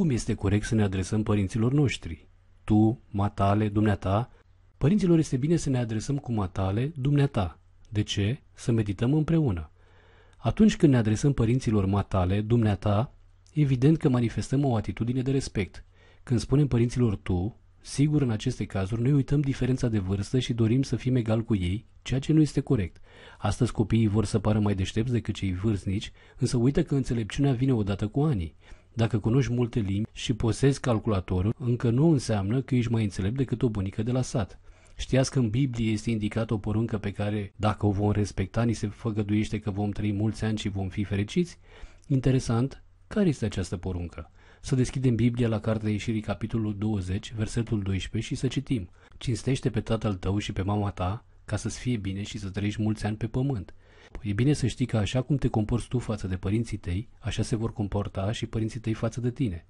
cum este corect să ne adresăm părinților noștri. Tu, matale, dumneata, părinților este bine să ne adresăm cu matale, dumneata. De ce? Să medităm împreună. Atunci când ne adresăm părinților matale, dumneata, evident că manifestăm o atitudine de respect. Când spunem părinților tu, sigur în aceste cazuri noi uităm diferența de vârstă și dorim să fim egal cu ei, ceea ce nu este corect. Astăzi copiii vor să pară mai deștepți decât cei vârstnici, însă uită că înțelepciunea vine odată cu anii. Dacă cunoști multe limbi și posezi calculatorul, încă nu înseamnă că ești mai înțelept decât o bunică de la sat. Știați că în Biblie este indicată o poruncă pe care, dacă o vom respecta, ni se făgăduiește că vom trăi mulți ani și vom fi fericiți? Interesant, care este această poruncă? Să deschidem Biblia la Cartea Ieșirii, capitolul 20, versetul 12 și să citim. Cinstește pe tatăl tău și pe mama ta ca să-ți fie bine și să trăiești mulți ani pe pământ. E bine să știi că așa cum te comporți tu față de părinții tăi, așa se vor comporta și părinții tăi față de tine.